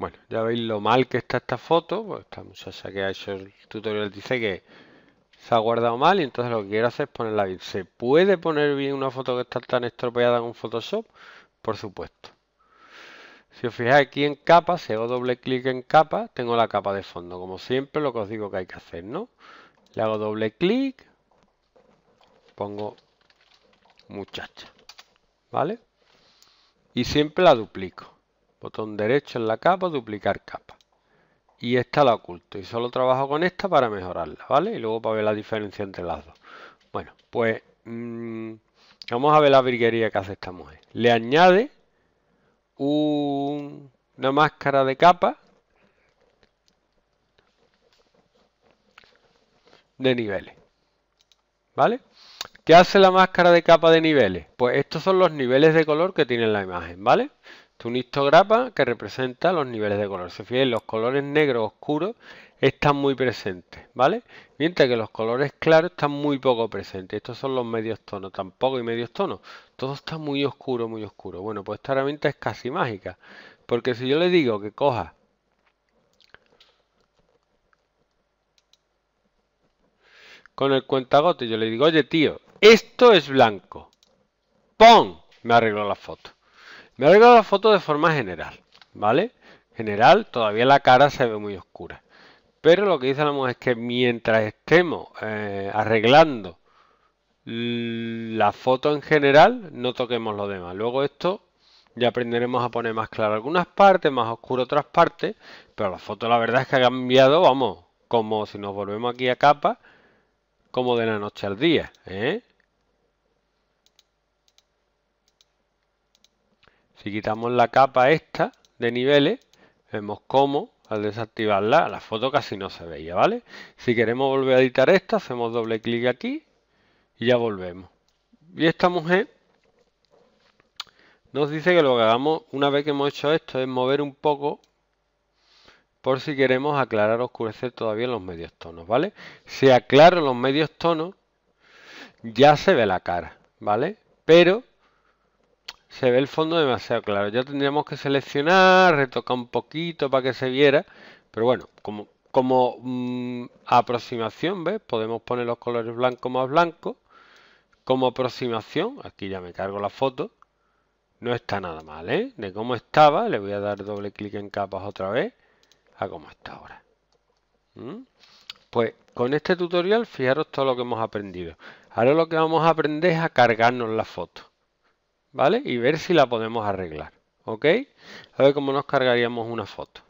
Bueno, ya veis lo mal que está esta foto. Pues esta muchacha que ha hecho el tutorial dice que se ha guardado mal y entonces lo que quiero hacer es ponerla bien. ¿Se puede poner bien una foto que está tan estropeada con Photoshop? Por supuesto. Si os fijáis aquí en capa, si hago doble clic en capa, tengo la capa de fondo. Como siempre, lo que os digo que hay que hacer, ¿no? Le hago doble clic, pongo muchacha, ¿vale? Y siempre la duplico. Botón derecho en la capa, duplicar capa. Y esta la oculto. Y solo trabajo con esta para mejorarla, ¿vale? Y luego para ver la diferencia entre las dos. Bueno, pues mm, vamos a ver la briguería que hace esta mujer. Le añade una máscara de capa de niveles. ¿Vale? ¿Qué hace la máscara de capa de niveles? Pues estos son los niveles de color que tiene la imagen, ¿vale? Este un histograma que representa los niveles de color. Se fijáis, los colores negros oscuros están muy presentes, ¿vale? Mientras que los colores claros están muy poco presentes. Estos son los medios tonos, tampoco hay medios tonos. Todo está muy oscuro, muy oscuro. Bueno, pues esta herramienta es casi mágica. Porque si yo le digo que coja con el cuentagote, yo le digo, oye tío, esto es blanco. ¡Pum! Me arregló la foto. Me ha arreglado la foto de forma general, ¿vale? General, todavía la cara se ve muy oscura. Pero lo que dice la mujer es que mientras estemos eh, arreglando la foto en general, no toquemos lo demás. Luego esto ya aprenderemos a poner más claro algunas partes, más oscuro otras partes, pero la foto la verdad es que ha cambiado, vamos, como si nos volvemos aquí a capa, como de la noche al día, ¿eh? Si quitamos la capa esta de niveles, vemos cómo al desactivarla la foto casi no se veía, ¿vale? Si queremos volver a editar esta, hacemos doble clic aquí y ya volvemos. Y esta mujer nos dice que lo que hagamos una vez que hemos hecho esto es mover un poco por si queremos aclarar o oscurecer todavía los medios tonos, ¿vale? Si aclaro los medios tonos, ya se ve la cara, ¿vale? Pero se ve el fondo demasiado claro. Ya tendríamos que seleccionar, retocar un poquito para que se viera. Pero bueno, como, mm, aproximación, ¿ves? Podemos poner los colores blancos más blanco Como aproximación, aquí ya me cargo la foto. No está nada mal, ¿eh? De cómo estaba, le voy a dar doble clic en capas otra vez a cómo está ahora. ¿Mm? Pues con este tutorial, fijaros todo lo que hemos aprendido. Ahora lo que vamos a aprender es a cargarnos la foto. ¿vale? Y ver si la podemos arreglar, ¿ok? A ver cómo nos cargaríamos una foto.